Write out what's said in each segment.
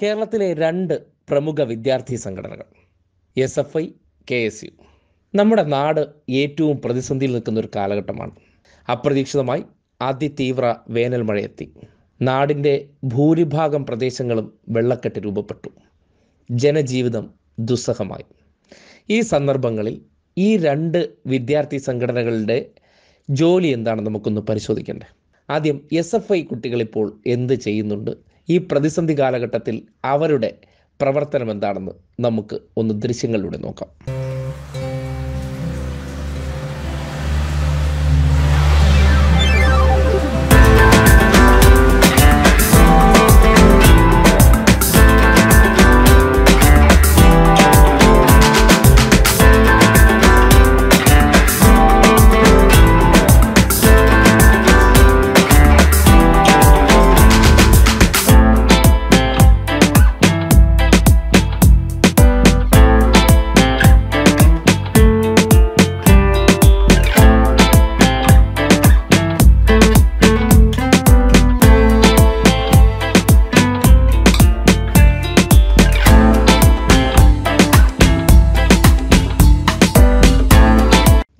കേരളത്തിലെ രണ്ട് പ്രമുഖ വിദ്യാർത്ഥി സംഘടനകൾ S F I K S U നമ്മുടെ നാട് ഏറ്റവും പ്രതിസന്ധിയിൽ നിൽക്കുന്ന ഒരു കാലഘട്ടമാണ് അപ്രതീക്ഷിതമായി അതിതീവ്ര വേനൽ മഴയെത്തി നാടിൻ്റെ ഭൂരിഭാഗം പ്രദേശങ്ങളും വെള്ളക്കെട്ട് രൂപപ്പെട്ടു ജനജീവിതം ദുസ്സഹമായി ഈ സന്ദർഭങ്ങളിൽ ഈ രണ്ട് വിദ്യാർത്ഥി സംഘടനകളുടെ ജോലി എന്താണെന്ന് നമുക്കൊന്ന് പരിശോധിക്കണ്ടേ ആദ്യം എസ് എഫ് ഐ കുട്ടികളിപ്പോൾ എന്ത് ചെയ്യുന്നുണ്ട് ഈ പ്രതിസന്ധി കാലഘട്ടത്തിൽ അവരുടെ പ്രവർത്തനം എന്താണെന്ന് നമുക്ക് ഒന്ന് ദൃശ്യങ്ങളിലൂടെ നോക്കാം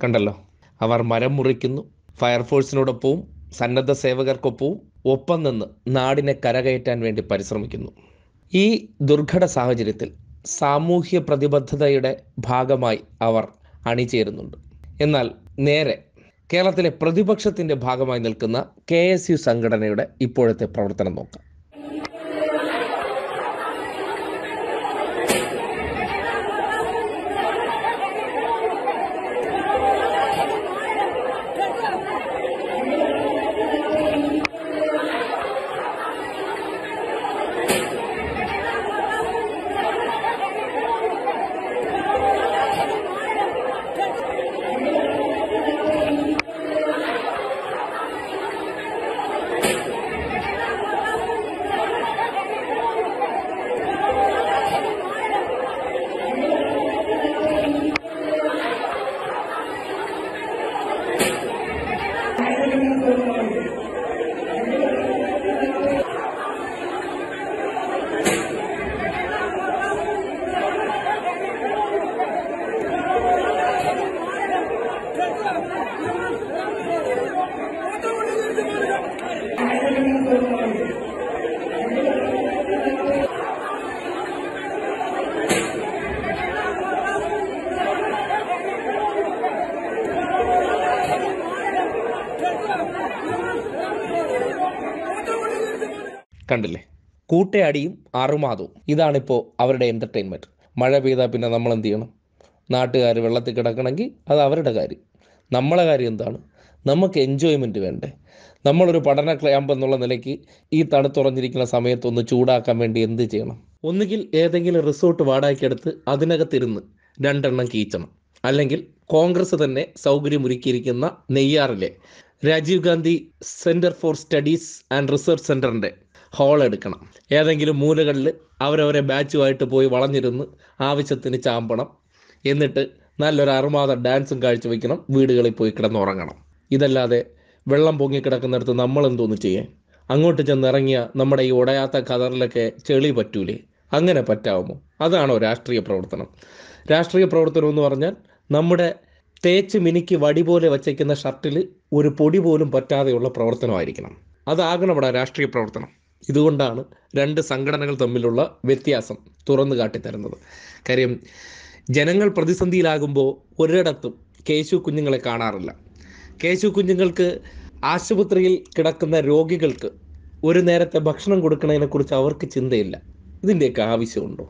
കണ്ടല്ലോ അവർ മരം മുറിക്കുന്നു ഫയർഫോഴ്സിനോടൊപ്പവും സന്നദ്ധ സേവകർക്കൊപ്പവും ഒപ്പം നിന്ന് നാടിനെ കരകയറ്റാൻ വേണ്ടി പരിശ്രമിക്കുന്നു ഈ ദുർഘട സാഹചര്യത്തിൽ സാമൂഹ്യ പ്രതിബദ്ധതയുടെ ഭാഗമായി അവർ അണിചേരുന്നുണ്ട് എന്നാൽ നേരെ കേരളത്തിലെ പ്രതിപക്ഷത്തിന്റെ ഭാഗമായി നിൽക്കുന്ന കെ എസ് യു സംഘടനയുടെ ഇപ്പോഴത്തെ പ്രവർത്തനം നോക്കാം Amém. കണ്ടില്ലേ കൂട്ടയാടിയും അറുമാതവും ഇതാണിപ്പോൾ അവരുടെ എൻ്റർടൈൻമെൻറ്റ് മഴ പെയ്താൽ പിന്നെ നമ്മൾ എന്ത് ചെയ്യണം നാട്ടുകാർ വെള്ളത്തിൽ കിടക്കണമെങ്കിൽ അത് അവരുടെ കാര്യം നമ്മളെ കാര്യം എന്താണ് നമുക്ക് എൻജോയ്മെൻറ്റ് വേണ്ടേ നമ്മളൊരു പഠന ക്ലാമ്പ് എന്നുള്ള നിലയ്ക്ക് ഈ തണുത്തുറഞ്ഞിരിക്കുന്ന സമയത്ത് ഒന്ന് ചൂടാക്കാൻ വേണ്ടി എന്ത് ചെയ്യണം ഒന്നുകിൽ ഏതെങ്കിലും റിസോർട്ട് വാടകയ്ക്കെടുത്ത് അതിനകത്തിരുന്ന് രണ്ടെണ്ണം കീച്ചണം അല്ലെങ്കിൽ കോൺഗ്രസ് തന്നെ സൗകര്യമൊരുക്കിയിരിക്കുന്ന നെയ്യാറിലെ Rajiv Gandhi centre for studies and research സെൻറ്ററിൻ്റെ ഹോൾ എടുക്കണം ഏതെങ്കിലും മൂലകളിൽ അവരവരെ ബാച്ചുമായിട്ട് പോയി വളഞ്ഞിരുന്ന് ആവശ്യത്തിന് ചാമ്പണം എന്നിട്ട് നല്ലൊരു അറുമാത ഡാൻസും കാഴ്ചവെക്കണം വീടുകളിൽ പോയി കിടന്നുറങ്ങണം ഇതല്ലാതെ വെള്ളം പൊങ്ങിക്കിടക്കുന്നിടത്ത് എന്തോന്ന് ചെയ്യാൻ അങ്ങോട്ട് ചെന്നിറങ്ങിയ നമ്മുടെ ഈ ഉടയാത്ത കതറിലൊക്കെ ചെളി പറ്റൂലേ അങ്ങനെ പറ്റാവുമോ അതാണോ രാഷ്ട്രീയ പ്രവർത്തനം രാഷ്ട്രീയ പ്രവർത്തനം എന്ന് പറഞ്ഞാൽ നമ്മുടെ തേച്ച് മിനിക്ക് വടി പോലെ വച്ചേക്കുന്ന ഷർട്ടിൽ ഒരു പൊടി പോലും പറ്റാതെയുള്ള പ്രവർത്തനമായിരിക്കണം അതാകണം ഇവിടെ രാഷ്ട്രീയ പ്രവർത്തനം ഇതുകൊണ്ടാണ് രണ്ട് സംഘടനകൾ തമ്മിലുള്ള വ്യത്യാസം തുറന്നു കാട്ടിത്തരുന്നത് കാര്യം ജനങ്ങൾ പ്രതിസന്ധിയിലാകുമ്പോൾ ഒരിടത്തും കേശു കുഞ്ഞുങ്ങളെ കാണാറില്ല കേശു കുഞ്ഞുങ്ങൾക്ക് ആശുപത്രിയിൽ കിടക്കുന്ന രോഗികൾക്ക് ഒരു നേരത്തെ ഭക്ഷണം കൊടുക്കുന്നതിനെക്കുറിച്ച് അവർക്ക് ചിന്തയില്ല ഇതിൻ്റെയൊക്കെ ആവശ്യമുണ്ടോ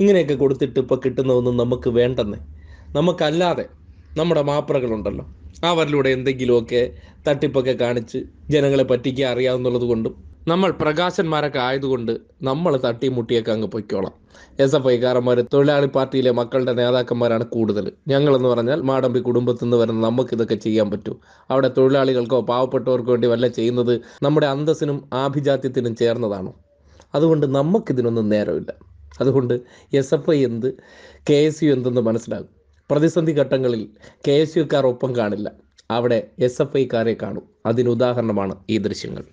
ഇങ്ങനെയൊക്കെ കൊടുത്തിട്ട് ഇപ്പോൾ കിട്ടുന്നതൊന്നും നമുക്ക് വേണ്ടെന്ന് നമുക്കല്ലാതെ നമ്മുടെ മാപ്പിറകളുണ്ടല്ലോ അവരിലൂടെ എന്തെങ്കിലുമൊക്കെ തട്ടിപ്പൊക്കെ കാണിച്ച് ജനങ്ങളെ പറ്റിക്കാൻ അറിയാവുന്നുള്ളത് കൊണ്ടും നമ്മൾ പ്രകാശന്മാരൊക്കെ ആയതുകൊണ്ട് നമ്മൾ തട്ടിമുട്ടിയൊക്കെ അങ്ങ് പൊയ്ക്കോളാം എസ് എഫ് ഐക്കാരന്മാർ തൊഴിലാളി പാർട്ടിയിലെ മക്കളുടെ നേതാക്കന്മാരാണ് കൂടുതൽ ഞങ്ങളെന്ന് പറഞ്ഞാൽ മാടമ്പി കുടുംബത്തിൽ നിന്ന് വരുന്ന നമുക്ക് ഇതൊക്കെ ചെയ്യാൻ പറ്റൂ അവിടെ തൊഴിലാളികൾക്കോ പാവപ്പെട്ടവർക്കോ വേണ്ടി വല്ല ചെയ്യുന്നത് നമ്മുടെ അന്തസ്സിനും ആഭിജാത്യത്തിനും ചേർന്നതാണ് അതുകൊണ്ട് നമുക്കിതിനൊന്നും നേരമില്ല അതുകൊണ്ട് എസ് എഫ് ഐ എന്ത് കെ എസ് യു എന്തെന്ന് മനസ്സിലാകും പ്രതിസന്ധി ഘട്ടങ്ങളിൽ കെ എസ് യുക്കാർ ഒപ്പം കാണില്ല അവിടെ എസ് എഫ് ഐക്കാരെ കാണും അതിനുദാഹരണമാണ് ഈ ദൃശ്യങ്ങൾ